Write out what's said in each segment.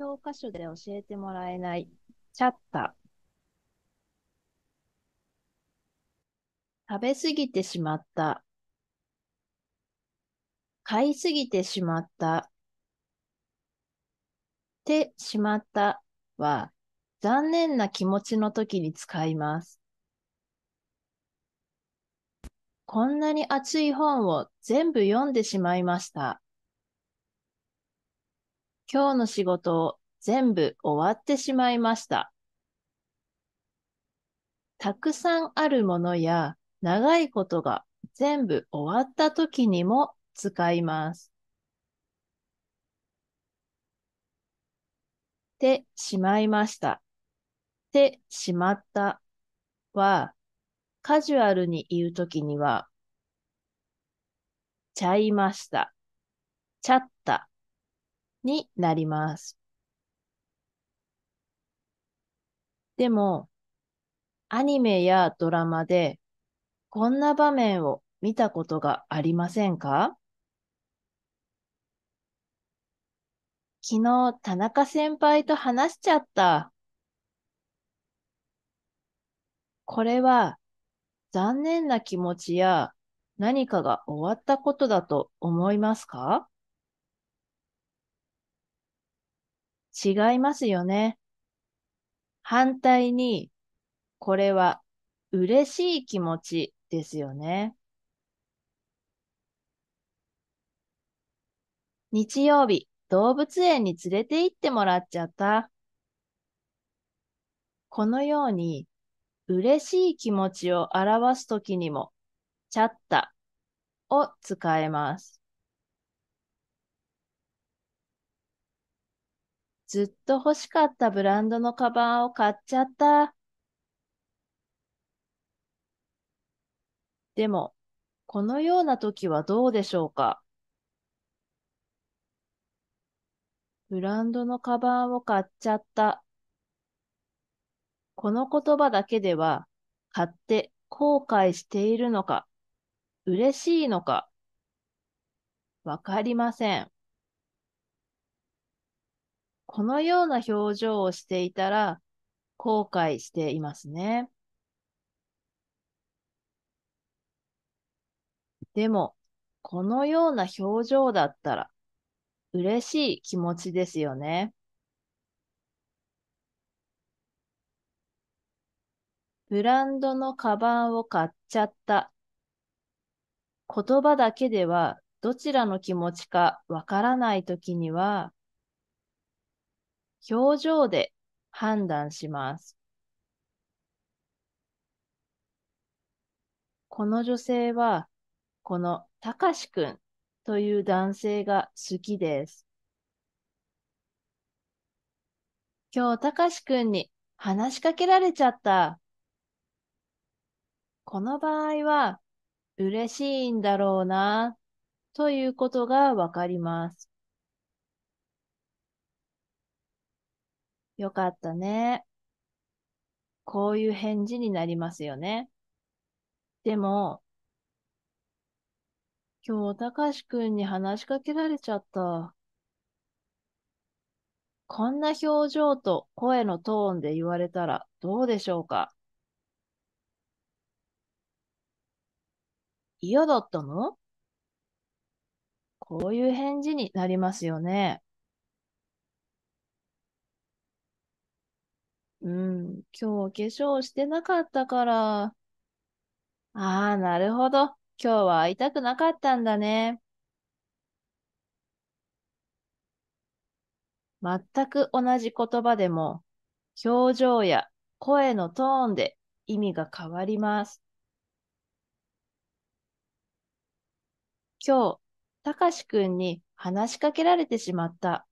教科書で教えてもらえない、チャッタ。食べ過ぎてしまった。買いすぎてしまった。てしまったは、残念な気持ちの時に使います。こんなに熱い本を全部読んでしまいました。今日の仕事を全部終わってしまいました。たくさんあるものや長いことが全部終わった時にも使います。てしまいました。てしまったはカジュアルに言うときにはちゃいました。ちゃったになります。でも、アニメやドラマでこんな場面を見たことがありませんか昨日、田中先輩と話しちゃった。これは残念な気持ちや何かが終わったことだと思いますか違いますよね。反対に、これは嬉しい気持ちですよね。日曜日、動物園に連れて行ってもらっちゃった。このように、嬉しい気持ちを表すときにも、ちゃったを使えます。ずっと欲しかったブランドのカバンを買っちゃった。でも、このような時はどうでしょうかブランドのカバンを買っちゃった。この言葉だけでは、買って後悔しているのか、嬉しいのか、わかりません。このような表情をしていたら後悔していますね。でも、このような表情だったら嬉しい気持ちですよね。ブランドのカバンを買っちゃった。言葉だけではどちらの気持ちかわからないときには、表情で判断します。この女性は、このたかしくんという男性が好きです。今日、たかしくんに話しかけられちゃった。この場合は、嬉しいんだろうな、ということがわかります。よかったね。こういう返事になりますよね。でも、今日、たかしくんに話しかけられちゃった。こんな表情と声のトーンで言われたらどうでしょうか嫌だったのこういう返事になりますよね。うん、今日化粧してなかったから。ああ、なるほど。今日は会いたくなかったんだね。全く同じ言葉でも、表情や声のトーンで意味が変わります。今日、たかしくんに話しかけられてしまった。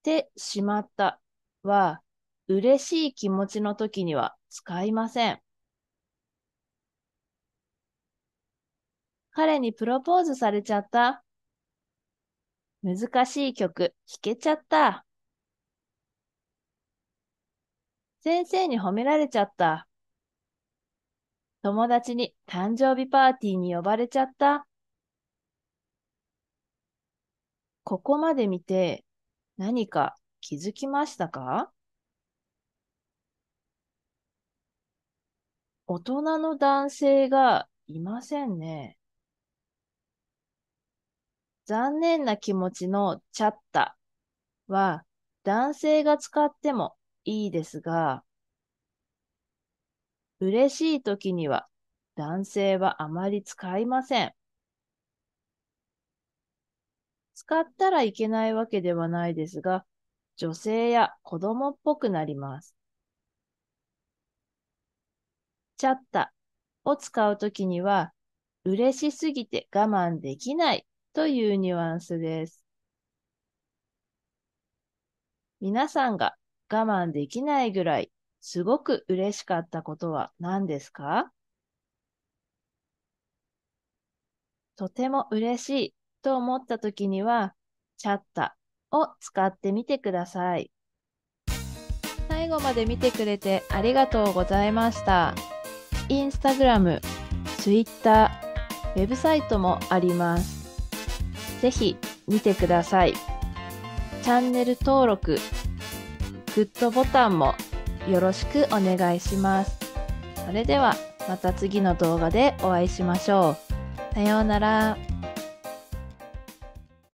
ってしまったは、嬉しい気持ちの時には使いません。彼にプロポーズされちゃった。難しい曲弾けちゃった。先生に褒められちゃった。友達に誕生日パーティーに呼ばれちゃった。ここまで見て何か気づきましたか大人の男性がいませんね。残念な気持ちのチャッタは男性が使ってもいいですが、嬉しい時には男性はあまり使いません。使ったらいけないわけではないですが、女性や子供っぽくなります。ちゃったを使うときには、嬉しすぎて我慢できないというニュアンスです。皆さんが我慢できないぐらいすごく嬉しかったことは何ですかとても嬉しいと思った時には、ちゃったを使ってみてください。最後まで見てくれてありがとうございました。インスタグラム、ツイッター、ウェブサイトもあります。ぜひ見てください。チャンネル登録、グッドボタンもよろしくお願いします。それではまた次の動画でお会いしましょう。さようなら。